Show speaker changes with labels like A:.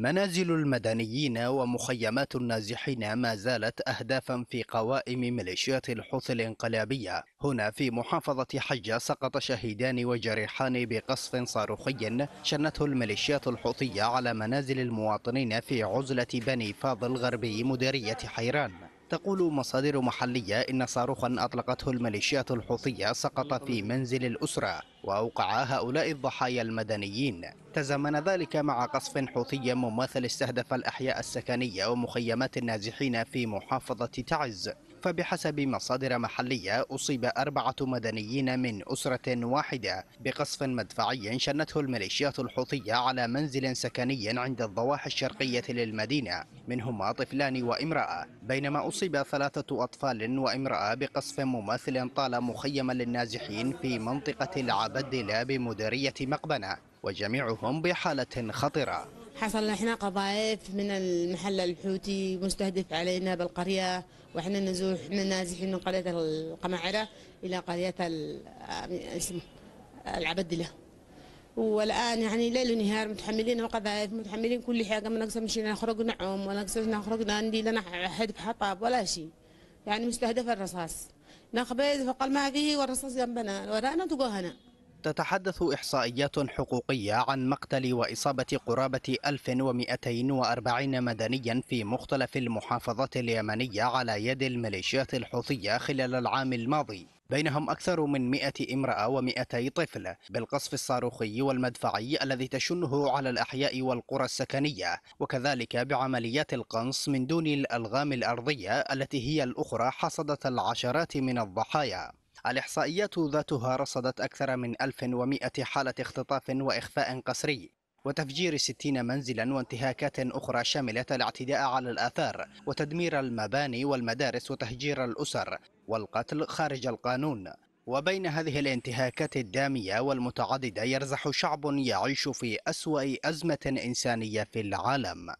A: منازل المدنيين ومخيمات النازحين ما زالت أهدافا في قوائم ميليشيات الحوثي الانقلابية هنا في محافظة حجة سقط شهيدان وجريحان بقصف صاروخي شنته الميليشيات الحوثية على منازل المواطنين في عزلة بني فاضل غربي مديرية حيران تقول مصادر محلية إن صاروخا أطلقته الميليشيات الحوثية سقط في منزل الأسرة وأوقع هؤلاء الضحايا المدنيين تزامن ذلك مع قصف حوثي مماثل استهدف الأحياء السكنية ومخيمات النازحين في محافظة تعز فبحسب مصادر محلية أصيب أربعة مدنيين من أسرة واحدة بقصف مدفعي شنته الميليشيات الحوثية على منزل سكني عند الضواحي الشرقية للمدينة منهما طفلان وامرأة بينما أصيب ثلاثة أطفال وامرأة بقصف مماثل طال مخيما للنازحين في منطقة العبدلة بمديرية مقبنة وجميعهم بحالة خطرة
B: حصل احنا قضايف من المحل الحوثي مستهدف علينا بالقرية واحنا نزوح احنا نازحين من قرية القمعرة إلى قرية آه، اسمه العبدلة والآن يعني ليل ونهار متحملين وقذائف متحملين كل حاجة ما نقصر مشينا نخرج نعوم ولا نقصر نخرج نندي لنا حد حطب ولا شيء يعني مستهدف الرصاص نخبز فقال ما فيه والرصاص جنبنا ورانا هنا
A: تتحدث إحصائيات حقوقية عن مقتل وإصابة قرابة 1240 مدنيا في مختلف المحافظات اليمنية على يد الميليشيات الحوثية خلال العام الماضي بينهم أكثر من 100 امرأة و200 طفل بالقصف الصاروخي والمدفعي الذي تشنه على الأحياء والقرى السكنية وكذلك بعمليات القنص من دون الألغام الأرضية التي هي الأخرى حصدت العشرات من الضحايا الإحصائيات ذاتها رصدت أكثر من 1100 حالة اختطاف وإخفاء قسري وتفجير 60 منزلا وانتهاكات أخرى شملت الاعتداء على الآثار وتدمير المباني والمدارس وتهجير الأسر والقتل خارج القانون وبين هذه الانتهاكات الدامية والمتعددة يرزح شعب يعيش في أسوأ أزمة إنسانية في العالم